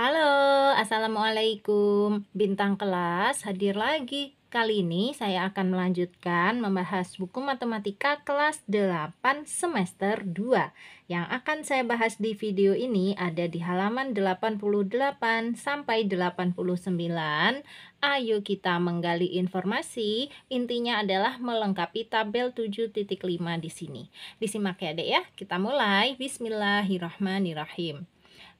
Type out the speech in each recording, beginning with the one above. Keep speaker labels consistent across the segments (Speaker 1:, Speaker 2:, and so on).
Speaker 1: Halo, Assalamualaikum Bintang kelas hadir lagi Kali ini saya akan melanjutkan membahas buku matematika kelas 8 semester 2 Yang akan saya bahas di video ini ada di halaman 88 sampai 89 Ayo kita menggali informasi, intinya adalah melengkapi tabel 7.5 di sini Disimak ya dek ya, kita mulai Bismillahirrahmanirrahim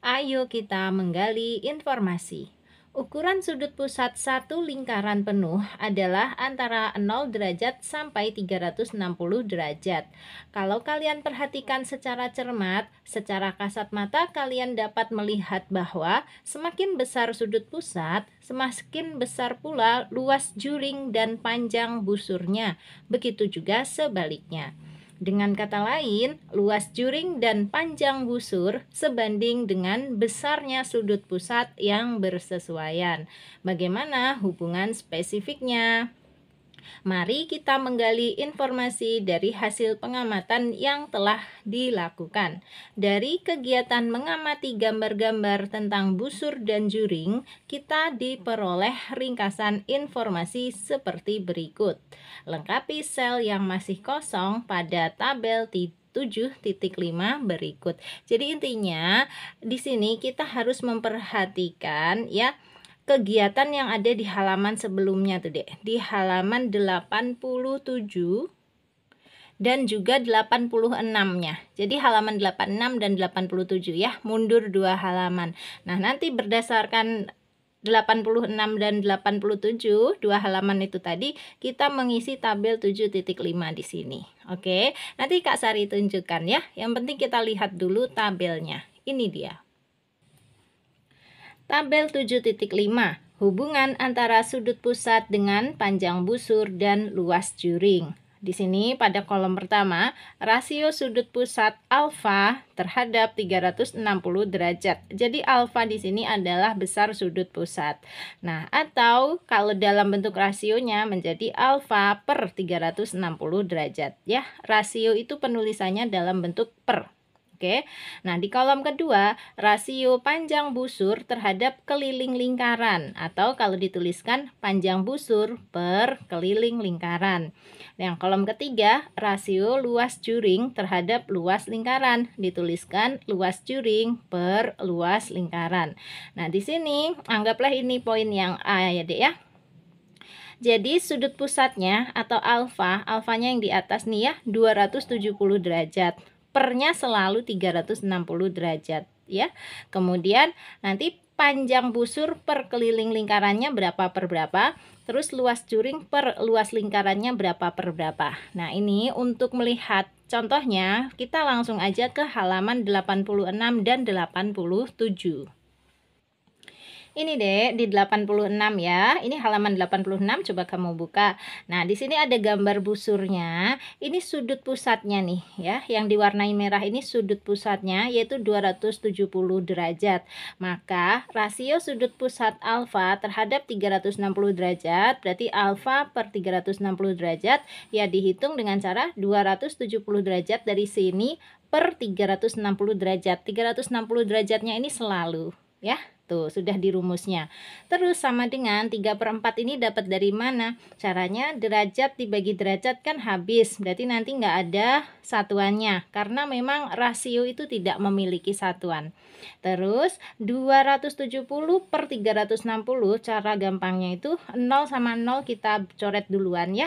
Speaker 1: Ayo kita menggali informasi. Ukuran sudut pusat satu lingkaran penuh adalah antara 0 derajat sampai 360 derajat. Kalau kalian perhatikan secara cermat, secara kasat mata kalian dapat melihat bahwa semakin besar sudut pusat, semakin besar pula luas juring dan panjang busurnya. Begitu juga sebaliknya. Dengan kata lain, luas juring dan panjang busur sebanding dengan besarnya sudut pusat yang bersesuaian. Bagaimana hubungan spesifiknya? Mari kita menggali informasi dari hasil pengamatan yang telah dilakukan. Dari kegiatan mengamati gambar-gambar tentang busur dan juring, kita diperoleh ringkasan informasi seperti berikut. Lengkapi sel yang masih kosong pada tabel 7.5 berikut. Jadi intinya di sini kita harus memperhatikan ya kegiatan yang ada di halaman sebelumnya tuh deh Di halaman 87 dan juga 86-nya. Jadi halaman 86 dan 87 ya, mundur dua halaman. Nah, nanti berdasarkan 86 dan 87, dua halaman itu tadi, kita mengisi tabel 7.5 di sini. Oke, nanti Kak Sari tunjukkan ya. Yang penting kita lihat dulu tabelnya. Ini dia. Tabel 7.5 Hubungan antara sudut pusat dengan panjang busur dan luas juring. Di sini pada kolom pertama, rasio sudut pusat alfa terhadap 360 derajat. Jadi alfa di sini adalah besar sudut pusat. Nah, atau kalau dalam bentuk rasionya menjadi alfa per 360 derajat. Ya, rasio itu penulisannya dalam bentuk per Oke. Nah, di kolom kedua, rasio panjang busur terhadap keliling lingkaran atau kalau dituliskan panjang busur per keliling lingkaran. Yang kolom ketiga, rasio luas curing terhadap luas lingkaran dituliskan luas curing per luas lingkaran. Nah, di sini anggaplah ini poin yang A ya, Dek ya. Jadi sudut pusatnya atau alfa, alfanya yang di atas nih ya, 270 derajat pernya selalu 360 derajat ya. Kemudian nanti panjang busur per keliling lingkarannya berapa per berapa, terus luas juring per luas lingkarannya berapa per berapa. Nah, ini untuk melihat contohnya kita langsung aja ke halaman 86 dan 87. Ini deh di 86 ya. Ini halaman 86 coba kamu buka. Nah, di sini ada gambar busurnya. Ini sudut pusatnya nih ya. Yang diwarnai merah ini sudut pusatnya yaitu 270 derajat. Maka rasio sudut pusat alfa terhadap 360 derajat berarti alfa per 360 derajat ya dihitung dengan cara 270 derajat dari sini per 360 derajat. 360 derajatnya ini selalu ya. Tuh, gitu, sudah dirumusnya. Terus sama dengan 3 per 4 ini dapat dari mana? Caranya derajat dibagi derajat kan habis. Berarti nanti nggak ada satuannya. Karena memang rasio itu tidak memiliki satuan. Terus 270 per 360 cara gampangnya itu 0 sama 0 kita coret duluan ya.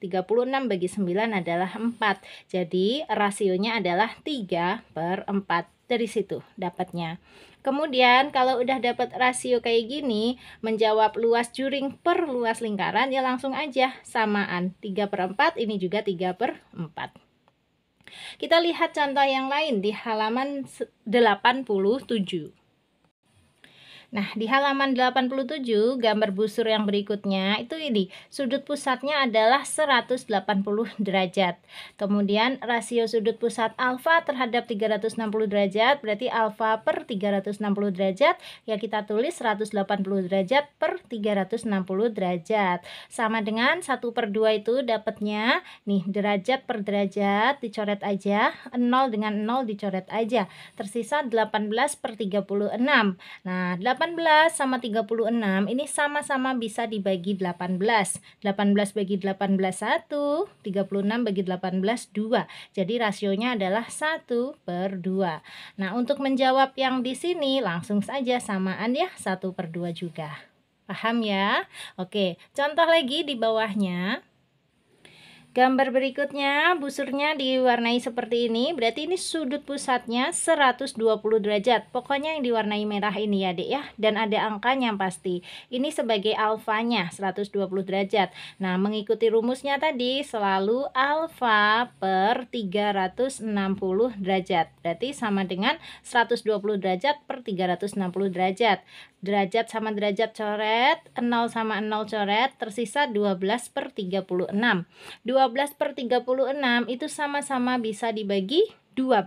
Speaker 1: 36 bagi 9 adalah 4. Jadi rasionya adalah 3 per 4 dari situ dapatnya. Kemudian kalau udah dapat rasio kayak gini, menjawab luas juring per luas lingkaran ya langsung aja samaan. 3 per 4, ini juga 3 per 4. Kita lihat contoh yang lain di halaman 87. Nah, di halaman 87 gambar busur yang berikutnya itu ini sudut pusatnya adalah 180 derajat. Kemudian rasio sudut pusat alfa terhadap 360 derajat berarti alfa per 360 derajat ya kita tulis 180 derajat per 360 derajat. Sama dengan 1 per 2 itu dapatnya nih derajat per derajat dicoret aja 0 dengan 0 dicoret aja. Tersisa 18 per 36. Nah, 18 18 sama 36 ini sama-sama bisa dibagi 18. 18 bagi 18 1, 36 bagi 18 2. Jadi rasionya adalah 1 per 2. Nah untuk menjawab yang di sini langsung saja samaan ya 1 per 2 juga. Paham ya? Oke, contoh lagi di bawahnya. Gambar berikutnya busurnya diwarnai seperti ini Berarti ini sudut pusatnya 120 derajat Pokoknya yang diwarnai merah ini ya dek ya Dan ada angkanya pasti Ini sebagai alfanya 120 derajat Nah mengikuti rumusnya tadi selalu alfa per 360 derajat Berarti sama dengan 120 derajat per 360 derajat Derajat sama derajat coret 0 sama 0 coret Tersisa 12 per 36 12 per 36 itu sama-sama bisa dibagi 12.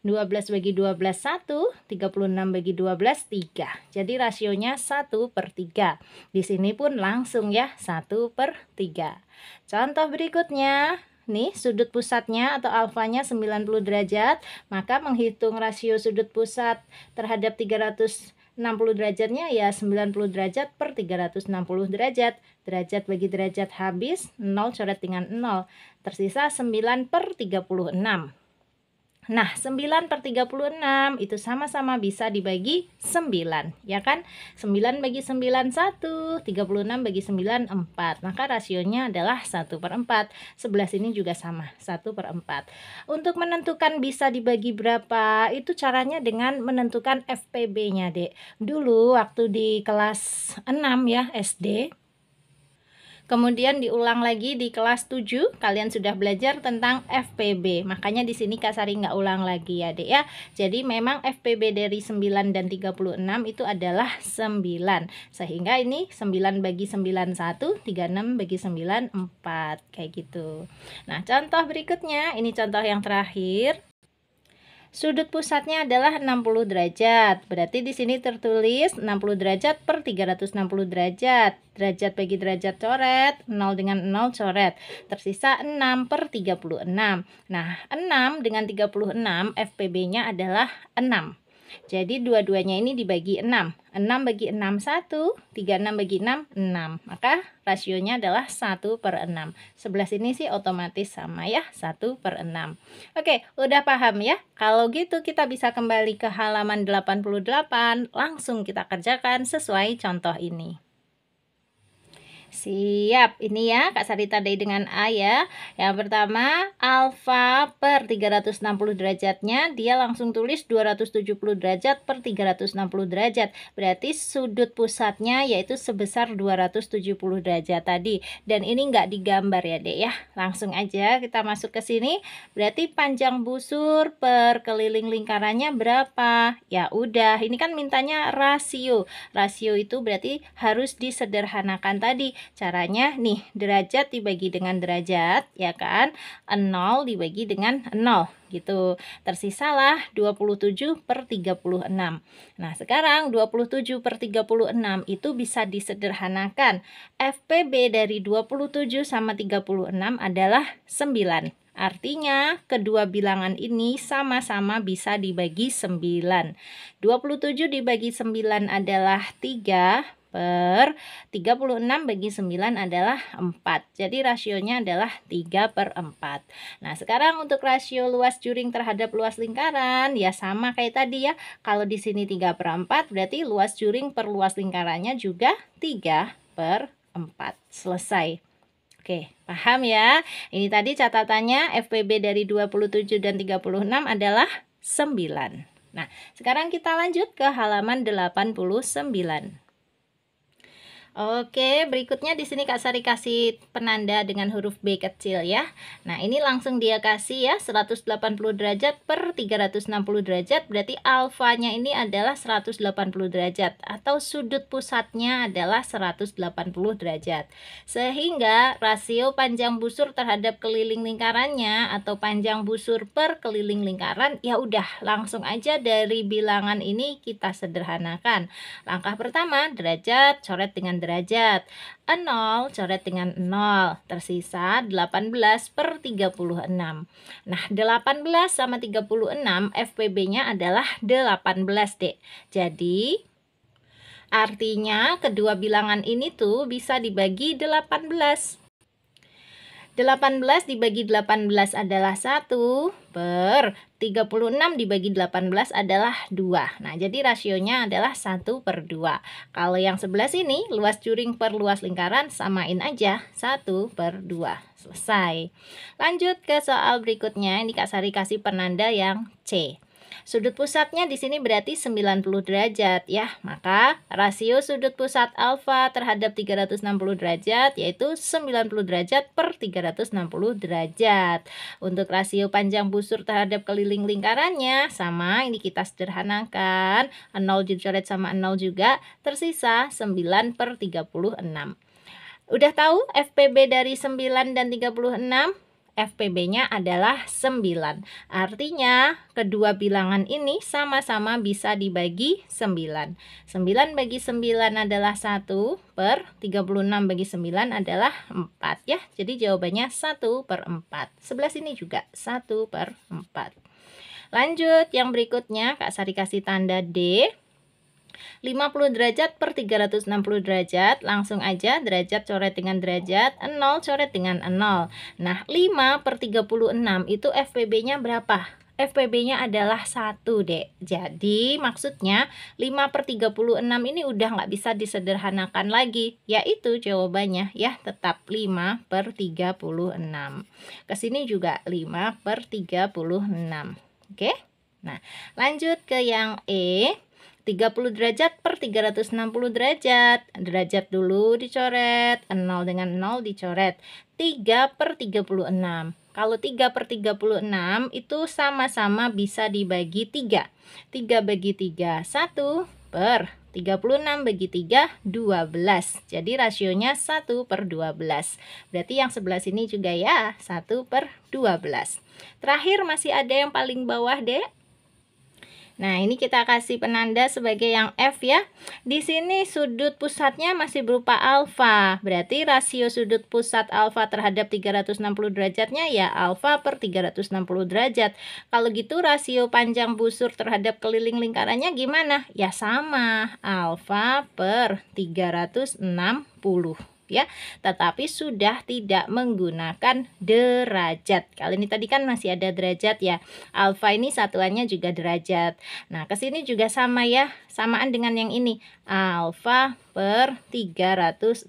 Speaker 1: 12 bagi 12 1, 36 bagi 12 3. Jadi rasionya 1 per 3. Di sini pun langsung ya 1 per 3. Contoh berikutnya. Nih sudut pusatnya atau alfanya 90 derajat. Maka menghitung rasio sudut pusat terhadap 300 60 derajatnya ya 90 derajat per 360 derajat. Derajat bagi derajat habis, 0 coret dengan 0. Tersisa 9 per 36. Nah, 9 per 36 itu sama-sama bisa dibagi 9, ya kan? 9 bagi 9, 1. 36 bagi 9, 4. Maka rasionya adalah 1 per 4. 11 ini juga sama, 1 per 4. Untuk menentukan bisa dibagi berapa, itu caranya dengan menentukan FPB-nya, Dek. Dulu waktu di kelas 6 ya, SD, Kemudian diulang lagi di kelas 7, kalian sudah belajar tentang FPB. Makanya di sini Kak Sari nggak ulang lagi ya, Dek ya. Jadi memang FPB dari 9 dan 36 itu adalah 9. Sehingga ini 9 bagi 9 1, 36 bagi 9 4 kayak gitu. Nah, contoh berikutnya, ini contoh yang terakhir. Sudut pusatnya adalah 60 derajat. Berarti di sini tertulis 60 derajat per 360 derajat. Derajat bagi derajat coret, 0 dengan 0 coret. Tersisa 6 per 36. Nah, 6 dengan 36 FPB-nya adalah 6. Jadi dua-duanya ini dibagi 6. 6 bagi 6 1, 36 bagi 6 6. Maka rasionya adalah 1 per 6. 11 ini sih otomatis sama ya, 1 per 6. Oke, udah paham ya? Kalau gitu kita bisa kembali ke halaman 88, langsung kita kerjakan sesuai contoh ini. Siap, ini ya Kak Sari tandai dengan A ya. Yang pertama, alfa per 360 derajatnya, dia langsung tulis 270 derajat per 360 derajat. Berarti sudut pusatnya yaitu sebesar 270 derajat tadi. Dan ini nggak digambar ya deh ya. Langsung aja kita masuk ke sini. Berarti panjang busur per keliling lingkarannya berapa? Ya udah, ini kan mintanya rasio. Rasio itu berarti harus disederhanakan tadi Caranya nih, derajat dibagi dengan derajat, ya kan? 0 dibagi dengan 0 gitu. Tersisalah 27 per 36. Nah, sekarang 27 per 36 itu bisa disederhanakan. FPB dari 27 sama 36 adalah 9. Artinya, kedua bilangan ini sama-sama bisa dibagi 9. 27 dibagi 9 adalah 3, per 36 bagi 9 adalah 4. Jadi rasionya adalah 3 per 4. Nah sekarang untuk rasio luas juring terhadap luas lingkaran ya sama kayak tadi ya. Kalau di sini 3 per 4 berarti luas juring per luas lingkarannya juga 3 per 4. Selesai. Oke, paham ya? Ini tadi catatannya FPB dari 27 dan 36 adalah 9. Nah, sekarang kita lanjut ke halaman 89. Oke, berikutnya di sini Kak Sari kasih penanda dengan huruf B kecil ya. Nah, ini langsung dia kasih ya 180 derajat per 360 derajat berarti alfanya ini adalah 180 derajat atau sudut pusatnya adalah 180 derajat. Sehingga rasio panjang busur terhadap keliling lingkarannya atau panjang busur per keliling lingkaran ya udah langsung aja dari bilangan ini kita sederhanakan. Langkah pertama derajat coret dengan derajat. 0 coret dengan 0, tersisa 18 per 36. Nah, 18 sama 36 FPB-nya adalah 18, deh. Jadi, artinya kedua bilangan ini tuh bisa dibagi 18. 18 dibagi 18 adalah 1 per 36 dibagi 18 adalah 2. Nah, jadi rasionya adalah 1 per 2. Kalau yang sebelah sini, luas curing per luas lingkaran, samain aja 1 per 2. Selesai. Lanjut ke soal berikutnya. Ini Kak Sari kasih penanda yang C. Sudut pusatnya di sini berarti 90 derajat ya. Maka rasio sudut pusat alfa terhadap 360 derajat yaitu 90 derajat per 360 derajat. Untuk rasio panjang busur terhadap keliling lingkarannya sama, ini kita sederhanakan. 0 dicoret sama 0 juga, tersisa 9 per 36. Udah tahu FPB dari 9 dan 36? FPB-nya adalah 9. Artinya kedua bilangan ini sama-sama bisa dibagi 9. 9 bagi 9 adalah 1 per 36 bagi 9 adalah 4 ya. Jadi jawabannya 1 per 4. Sebelah sini juga 1 per 4. Lanjut yang berikutnya Kak Sari kasih tanda D. 50 derajat per 360 derajat langsung aja derajat coret dengan derajat 0 coret dengan 0 nah 5 per 36 itu FPB nya berapa? FPB nya adalah 1 dek jadi maksudnya 5 per 36 ini udah nggak bisa disederhanakan lagi yaitu jawabannya ya tetap 5 per 36 kesini juga 5 per 36 oke okay? nah lanjut ke yang E 30 derajat per 360 derajat. Derajat dulu dicoret, 0 dengan 0 dicoret. 3 per 36. Kalau 3 per 36 itu sama-sama bisa dibagi 3. 3 bagi 3, 1 per 36 bagi 3, 12. Jadi rasionya 1 per 12. Berarti yang sebelah sini juga ya, 1 per 12. Terakhir masih ada yang paling bawah deh. Nah, ini kita kasih penanda sebagai yang F ya. Di sini sudut pusatnya masih berupa alfa. Berarti rasio sudut pusat alfa terhadap 360 derajatnya ya alfa per 360 derajat. Kalau gitu rasio panjang busur terhadap keliling lingkarannya gimana? Ya sama, alfa per 360 ya tetapi sudah tidak menggunakan derajat kali ini tadi kan masih ada derajat ya alfa ini satuannya juga derajat nah kesini juga sama ya samaan dengan yang ini alfa per 360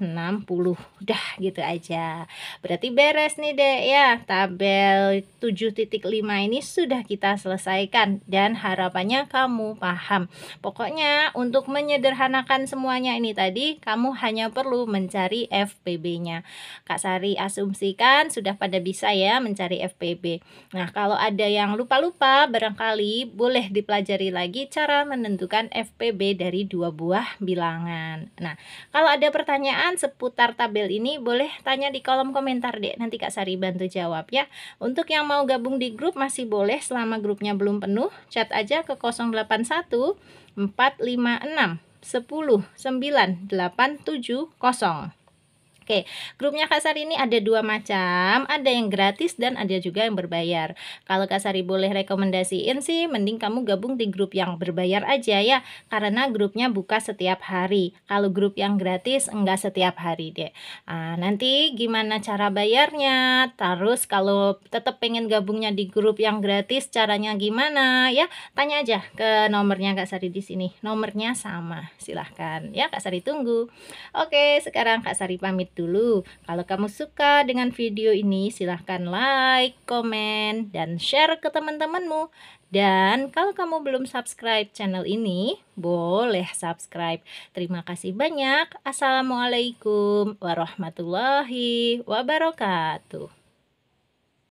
Speaker 1: udah gitu aja berarti beres nih deh ya tabel 7.5 ini sudah kita selesaikan dan harapannya kamu paham pokoknya untuk menyederhanakan semuanya ini tadi kamu hanya perlu mencari FPB nya Kak Sari asumsikan sudah pada bisa ya mencari FPB nah kalau ada yang lupa-lupa barangkali boleh dipelajari lagi cara menentukan FPB Pb dari dua buah bilangan. Nah, kalau ada pertanyaan seputar tabel ini boleh tanya di kolom komentar deh. Nanti Kak Sari bantu jawab ya. Untuk yang mau gabung di grup masih boleh selama grupnya belum penuh. Chat aja ke 081 456 10 9 Oke, grupnya Kasari ini ada dua macam, ada yang gratis dan ada juga yang berbayar. Kalau Kasari boleh rekomendasiin sih, mending kamu gabung di grup yang berbayar aja ya, karena grupnya buka setiap hari. Kalau grup yang gratis, enggak setiap hari deh. Nah, nanti gimana cara bayarnya? Terus kalau tetap pengen gabungnya di grup yang gratis, caranya gimana ya? Tanya aja ke nomornya Kasari di sini. Nomornya sama, silahkan ya Kak Sari tunggu. Oke, sekarang Kak Sari pamit dulu. Kalau kamu suka dengan video ini, silahkan like, komen, dan share ke teman-temanmu. Dan kalau kamu belum subscribe channel ini, boleh subscribe. Terima kasih banyak. Assalamualaikum warahmatullahi wabarakatuh.